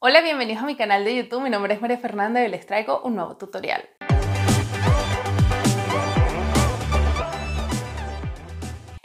Hola, bienvenidos a mi canal de YouTube. Mi nombre es María Fernanda y les traigo un nuevo tutorial.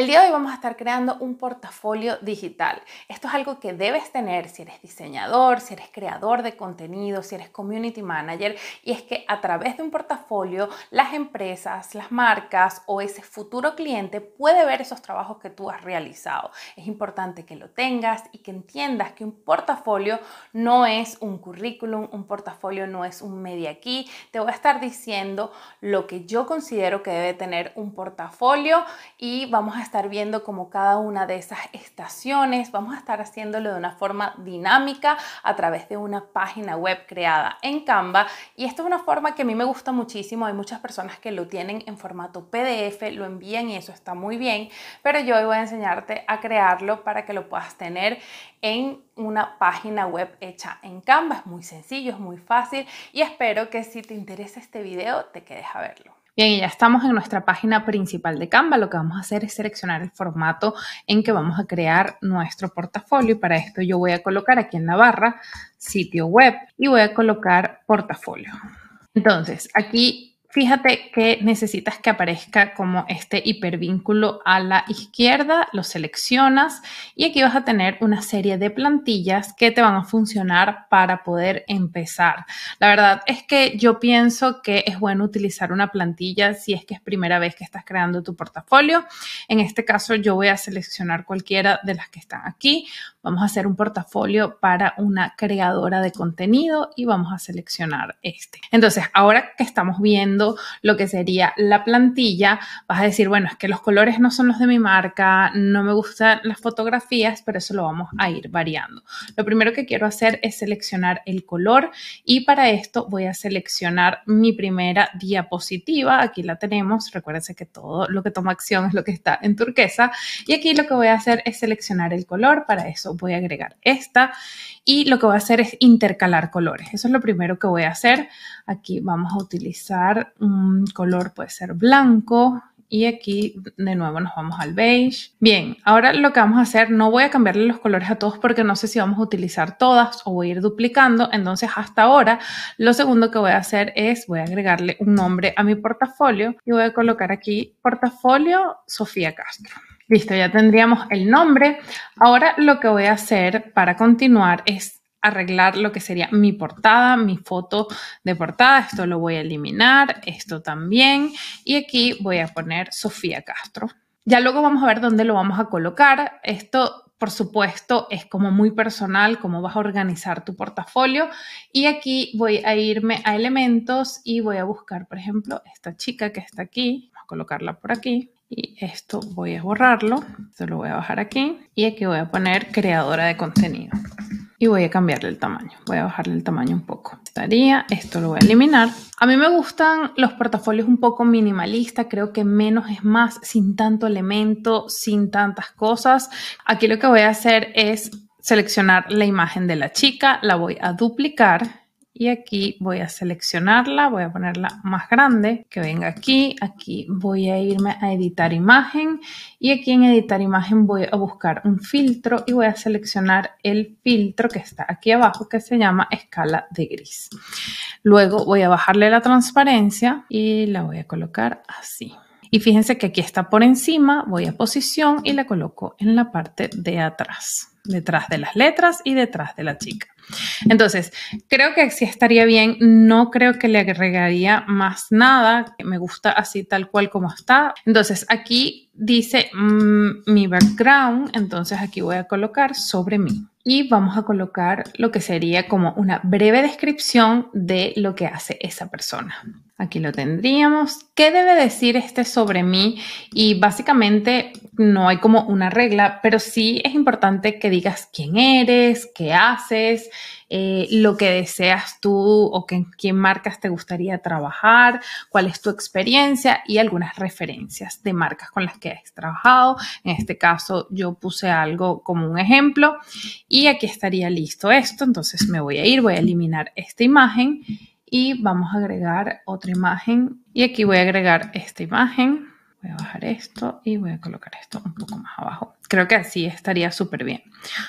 El día de hoy vamos a estar creando un portafolio digital. Esto es algo que debes tener si eres diseñador, si eres creador de contenido, si eres community manager. Y es que a través de un portafolio, las empresas, las marcas o ese futuro cliente puede ver esos trabajos que tú has realizado. Es importante que lo tengas y que entiendas que un portafolio no es un currículum, un portafolio no es un media key. Te voy a estar diciendo lo que yo considero que debe tener un portafolio y vamos a estar viendo como cada una de esas estaciones, vamos a estar haciéndolo de una forma dinámica a través de una página web creada en Canva y esto es una forma que a mí me gusta muchísimo, hay muchas personas que lo tienen en formato PDF, lo envían y eso está muy bien, pero yo hoy voy a enseñarte a crearlo para que lo puedas tener en una página web hecha en Canva, es muy sencillo, es muy fácil y espero que si te interesa este video te quedes a verlo. Bien, ya estamos en nuestra página principal de Canva. Lo que vamos a hacer es seleccionar el formato en que vamos a crear nuestro portafolio. Y para esto yo voy a colocar aquí en la barra sitio web y voy a colocar portafolio. Entonces, aquí fíjate que necesitas que aparezca como este hipervínculo a la izquierda, lo seleccionas y aquí vas a tener una serie de plantillas que te van a funcionar para poder empezar. La verdad es que yo pienso que es bueno utilizar una plantilla si es que es primera vez que estás creando tu portafolio. En este caso yo voy a seleccionar cualquiera de las que están aquí. Vamos a hacer un portafolio para una creadora de contenido y vamos a seleccionar este. Entonces, ahora que estamos viendo lo que sería la plantilla, vas a decir, bueno, es que los colores no son los de mi marca, no me gustan las fotografías, pero eso lo vamos a ir variando. Lo primero que quiero hacer es seleccionar el color y para esto voy a seleccionar mi primera diapositiva. Aquí la tenemos. Recuérdense que todo lo que toma acción es lo que está en turquesa. Y aquí lo que voy a hacer es seleccionar el color. Para eso voy a agregar esta y lo que voy a hacer es intercalar colores. Eso es lo primero que voy a hacer. Aquí vamos a utilizar un color, puede ser blanco, y aquí de nuevo nos vamos al beige. Bien, ahora lo que vamos a hacer, no voy a cambiarle los colores a todos porque no sé si vamos a utilizar todas o voy a ir duplicando, entonces hasta ahora lo segundo que voy a hacer es, voy a agregarle un nombre a mi portafolio y voy a colocar aquí portafolio Sofía Castro. Listo, ya tendríamos el nombre. Ahora lo que voy a hacer para continuar es arreglar lo que sería mi portada, mi foto de portada. Esto lo voy a eliminar, esto también. Y aquí voy a poner Sofía Castro. Ya luego vamos a ver dónde lo vamos a colocar. Esto, por supuesto, es como muy personal, cómo vas a organizar tu portafolio. Y aquí voy a irme a elementos y voy a buscar, por ejemplo, esta chica que está aquí. Vamos a colocarla por aquí. Y esto voy a borrarlo. Esto lo voy a bajar aquí. Y aquí voy a poner creadora de contenido y voy a cambiarle el tamaño. Voy a bajarle el tamaño un poco. Estaría, esto lo voy a eliminar. A mí me gustan los portafolios un poco minimalistas. creo que menos es más, sin tanto elemento, sin tantas cosas. Aquí lo que voy a hacer es seleccionar la imagen de la chica, la voy a duplicar y aquí voy a seleccionarla, voy a ponerla más grande, que venga aquí, aquí voy a irme a editar imagen y aquí en editar imagen voy a buscar un filtro y voy a seleccionar el filtro que está aquí abajo que se llama escala de gris. Luego voy a bajarle la transparencia y la voy a colocar así. Y fíjense que aquí está por encima, voy a posición y la coloco en la parte de atrás, detrás de las letras y detrás de la chica. Entonces, creo que sí estaría bien, no creo que le agregaría más nada, me gusta así tal cual como está. Entonces, aquí dice mm, mi background, entonces aquí voy a colocar sobre mí y vamos a colocar lo que sería como una breve descripción de lo que hace esa persona. Aquí lo tendríamos. ¿Qué debe decir este sobre mí? Y básicamente no hay como una regla, pero sí es importante que digas quién eres, qué haces, eh, lo que deseas tú o en qué marcas te gustaría trabajar, cuál es tu experiencia y algunas referencias de marcas con las que has trabajado. En este caso yo puse algo como un ejemplo y aquí estaría listo esto. Entonces me voy a ir, voy a eliminar esta imagen y vamos a agregar otra imagen y aquí voy a agregar esta imagen voy a bajar esto y voy a colocar esto un poco más abajo Creo que así estaría súper bien.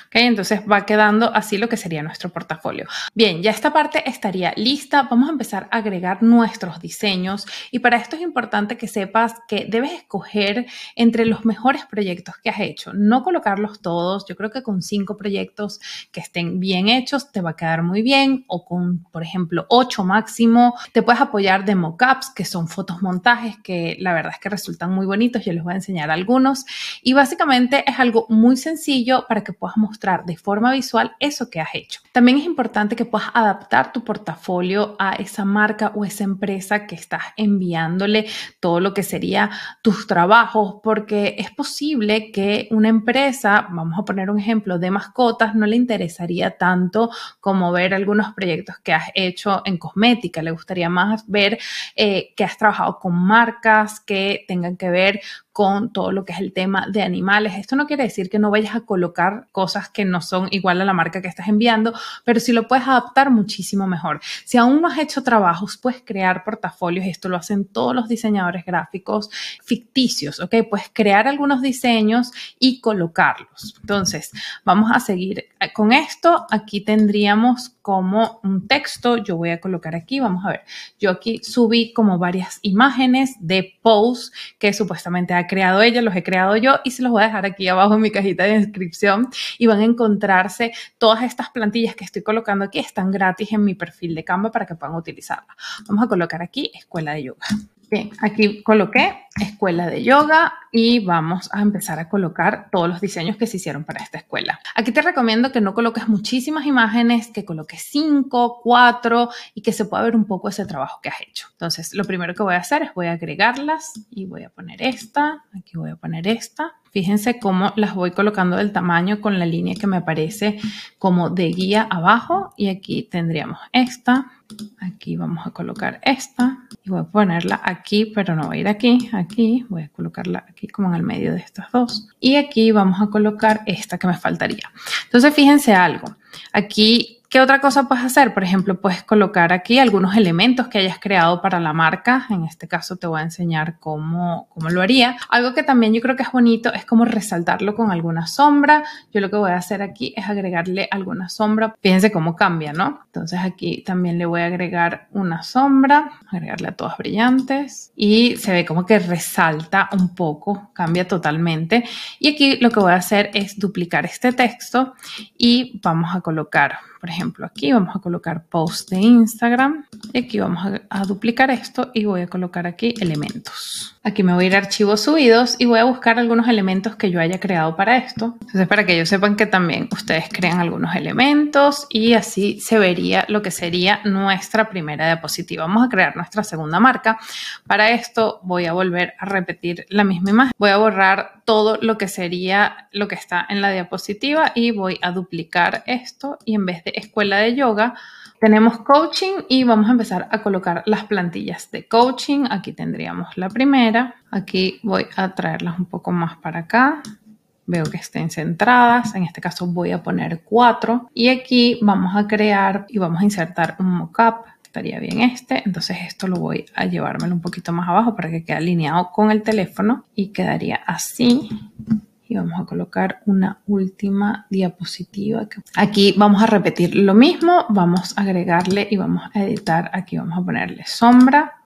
¿Okay? Entonces va quedando así lo que sería nuestro portafolio. Bien, ya esta parte estaría lista. Vamos a empezar a agregar nuestros diseños y para esto es importante que sepas que debes escoger entre los mejores proyectos que has hecho. No colocarlos todos. Yo creo que con cinco proyectos que estén bien hechos te va a quedar muy bien o con, por ejemplo, ocho máximo. Te puedes apoyar de mockups que son fotos montajes que la verdad es que resultan muy bonitos. Yo les voy a enseñar algunos y básicamente es algo muy sencillo para que puedas mostrar de forma visual eso que has hecho. También es importante que puedas adaptar tu portafolio a esa marca o esa empresa que estás enviándole todo lo que sería tus trabajos, porque es posible que una empresa, vamos a poner un ejemplo de mascotas, no le interesaría tanto como ver algunos proyectos que has hecho en cosmética, le gustaría más ver eh, que has trabajado con marcas que tengan que ver con todo lo que es el tema de animales. Esto no quiere decir que no vayas a colocar cosas que no son igual a la marca que estás enviando, pero si lo puedes adaptar muchísimo mejor. Si aún no has hecho trabajos, puedes crear portafolios, esto lo hacen todos los diseñadores gráficos ficticios, ¿ok? Puedes crear algunos diseños y colocarlos. Entonces, vamos a seguir eh, con esto. Aquí tendríamos como un texto, yo voy a colocar aquí, vamos a ver, yo aquí subí como varias imágenes de posts que supuestamente hay creado ella, los he creado yo y se los voy a dejar aquí abajo en mi cajita de descripción y van a encontrarse todas estas plantillas que estoy colocando aquí, están gratis en mi perfil de Canva para que puedan utilizarlas. Vamos a colocar aquí escuela de yoga. Bien, aquí coloqué escuela de yoga y vamos a empezar a colocar todos los diseños que se hicieron para esta escuela. Aquí te recomiendo que no coloques muchísimas imágenes, que coloques 5, 4 y que se pueda ver un poco ese trabajo que has hecho. Entonces, lo primero que voy a hacer es voy a agregarlas y voy a poner esta, aquí voy a poner esta. Fíjense cómo las voy colocando del tamaño con la línea que me aparece como de guía abajo y aquí tendríamos esta, aquí vamos a colocar esta y voy a ponerla aquí, pero no va a ir aquí aquí, voy a colocarla aquí como en el medio de estas dos. Y aquí vamos a colocar esta que me faltaría. Entonces fíjense algo, aquí ¿Qué otra cosa puedes hacer? Por ejemplo, puedes colocar aquí algunos elementos que hayas creado para la marca. En este caso te voy a enseñar cómo, cómo lo haría. Algo que también yo creo que es bonito es como resaltarlo con alguna sombra. Yo lo que voy a hacer aquí es agregarle alguna sombra. Fíjense cómo cambia, ¿no? Entonces aquí también le voy a agregar una sombra, agregarle a todas brillantes y se ve como que resalta un poco, cambia totalmente. Y aquí lo que voy a hacer es duplicar este texto y vamos a colocar por ejemplo, aquí vamos a colocar post de Instagram y aquí vamos a, duplicar esto y voy a colocar aquí elementos. Aquí me voy a ir a archivos subidos y voy a buscar algunos elementos que yo haya creado para esto. Entonces, para que ellos sepan que también ustedes crean algunos elementos y así se vería lo que sería nuestra primera diapositiva. Vamos a crear nuestra segunda marca. Para esto voy a volver a repetir la misma imagen. Voy a borrar todo lo que sería lo que está en la diapositiva y voy a duplicar esto y en vez de escuela de yoga. Tenemos coaching y vamos a empezar a colocar las plantillas de coaching. Aquí tendríamos la primera. Aquí voy a traerlas un poco más para acá. Veo que estén centradas. En este caso voy a poner cuatro. Y aquí vamos a crear y vamos a insertar un mockup estaría bien este. Entonces esto lo voy a llevármelo un poquito más abajo para que quede alineado con el teléfono y quedaría así y vamos a colocar una última diapositiva. Aquí vamos a repetir lo mismo, vamos a agregarle y vamos a editar. Aquí vamos a ponerle sombra.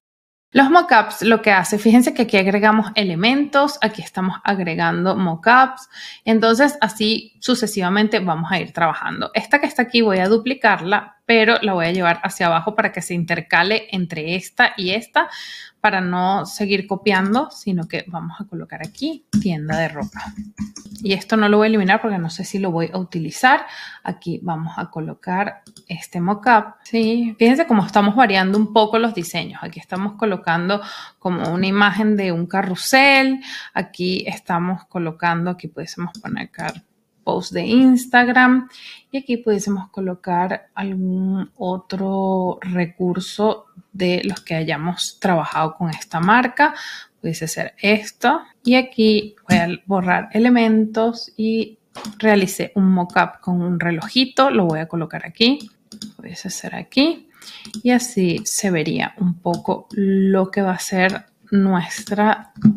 Los mockups lo que hace, fíjense que aquí agregamos elementos, aquí estamos agregando mockups, entonces así sucesivamente vamos a ir trabajando. Esta que está aquí voy a duplicarla pero la voy a llevar hacia abajo para que se intercale entre esta y esta para no seguir copiando, sino que vamos a colocar aquí tienda de ropa. Y esto no lo voy a eliminar porque no sé si lo voy a utilizar. Aquí vamos a colocar este mockup. Sí, fíjense cómo estamos variando un poco los diseños. Aquí estamos colocando como una imagen de un carrusel. Aquí estamos colocando, aquí pudiésemos poner acá, post de Instagram y aquí pudiésemos colocar algún otro recurso de los que hayamos trabajado con esta marca. Pudiese ser esto y aquí voy a borrar elementos y realicé un mockup con un relojito, lo voy a colocar aquí, pudiese ser aquí y así se vería un poco lo que va a ser nuestro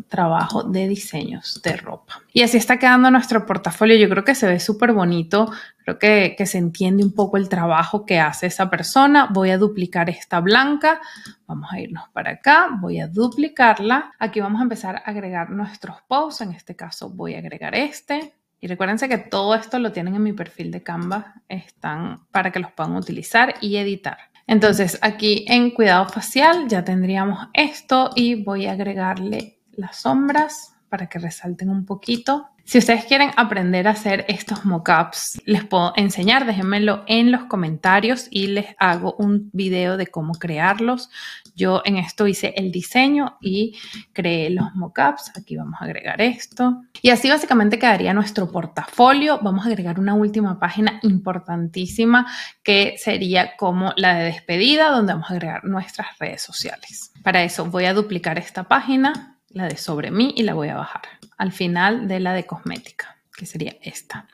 trabajo de diseños de ropa. Y así está quedando nuestro portafolio. Yo creo que se ve súper bonito. Creo que, que se entiende un poco el trabajo que hace esa persona. Voy a duplicar esta blanca. Vamos a irnos para acá. Voy a duplicarla. Aquí vamos a empezar a agregar nuestros posts. En este caso voy a agregar este. Y recuérdense que todo esto lo tienen en mi perfil de Canva. Están para que los puedan utilizar y editar. Entonces aquí en cuidado facial ya tendríamos esto y voy a agregarle las sombras para que resalten un poquito. Si ustedes quieren aprender a hacer estos mockups, les puedo enseñar, déjenmelo en los comentarios y les hago un video de cómo crearlos. Yo en esto hice el diseño y creé los mockups. Aquí vamos a agregar esto. Y así básicamente quedaría nuestro portafolio. Vamos a agregar una última página importantísima que sería como la de despedida, donde vamos a agregar nuestras redes sociales. Para eso voy a duplicar esta página la de sobre mí y la voy a bajar al final de la de cosmética, que sería esta.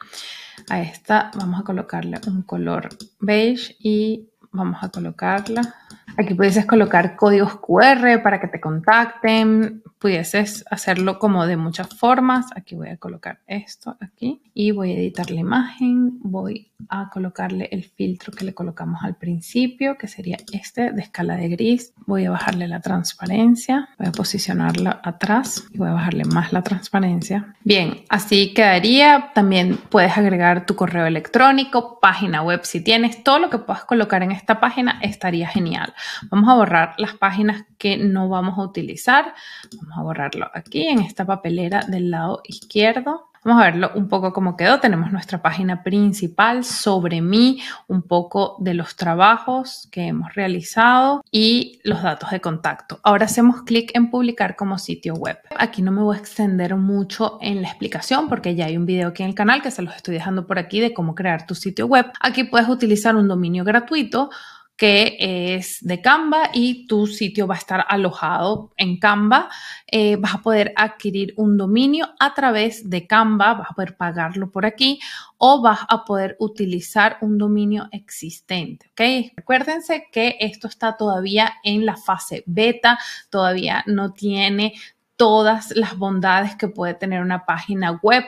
A esta vamos a colocarle un color beige y vamos a colocarla. Aquí pudieses colocar códigos QR para que te contacten, pudieses hacerlo como de muchas formas. Aquí voy a colocar esto aquí y voy a editar la imagen, voy a colocarle el filtro que le colocamos al principio, que sería este de escala de gris. Voy a bajarle la transparencia, voy a posicionarla atrás y voy a bajarle más la transparencia. Bien, así quedaría. También puedes agregar tu correo electrónico, página web si tienes, todo lo que puedas colocar en esta página estaría genial. Vamos a borrar las páginas que no vamos a utilizar. Vamos a borrarlo aquí en esta papelera del lado izquierdo. Vamos a verlo un poco cómo quedó. Tenemos nuestra página principal sobre mí, un poco de los trabajos que hemos realizado y los datos de contacto. Ahora hacemos clic en publicar como sitio web. Aquí no me voy a extender mucho en la explicación porque ya hay un video aquí en el canal que se los estoy dejando por aquí de cómo crear tu sitio web. Aquí puedes utilizar un dominio gratuito que es de Canva y tu sitio va a estar alojado en Canva. Eh, vas a poder adquirir un dominio a través de Canva, vas a poder pagarlo por aquí o vas a poder utilizar un dominio existente. ¿ok? Recuérdense que esto está todavía en la fase beta, todavía no tiene todas las bondades que puede tener una página web,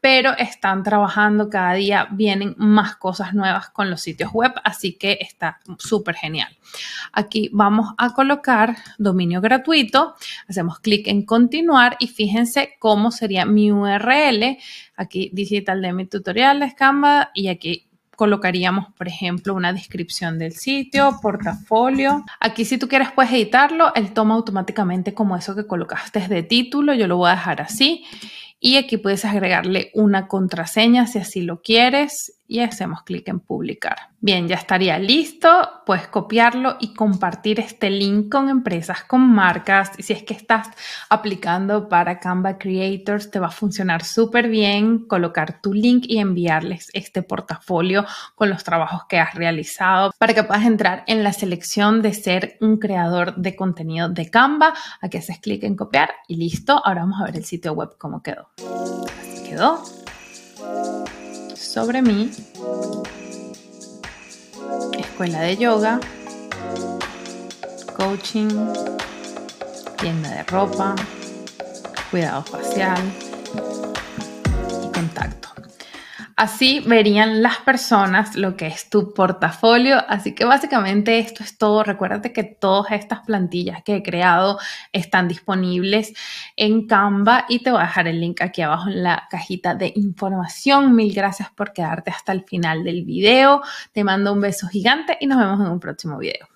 pero están trabajando cada día, vienen más cosas nuevas con los sitios web, así que está súper genial. Aquí vamos a colocar dominio gratuito, hacemos clic en continuar y fíjense cómo sería mi URL, aquí Digital de mi de Scamba y aquí colocaríamos, por ejemplo, una descripción del sitio, portafolio. Aquí si tú quieres puedes editarlo, él toma automáticamente como eso que colocaste de título, yo lo voy a dejar así. Y aquí puedes agregarle una contraseña si así lo quieres y hacemos clic en publicar. Bien, ya estaría listo. Puedes copiarlo y compartir este link con empresas, con marcas. Y si es que estás aplicando para Canva Creators, te va a funcionar súper bien colocar tu link y enviarles este portafolio con los trabajos que has realizado para que puedas entrar en la selección de ser un creador de contenido de Canva. Aquí haces clic en copiar y listo. Ahora vamos a ver el sitio web cómo quedó. quedó sobre mí, escuela de yoga, coaching, tienda de ropa, cuidado facial y contacto. Así verían las personas lo que es tu portafolio. Así que básicamente esto es todo. Recuérdate que todas estas plantillas que he creado están disponibles en Canva y te voy a dejar el link aquí abajo en la cajita de información. Mil gracias por quedarte hasta el final del video. Te mando un beso gigante y nos vemos en un próximo video.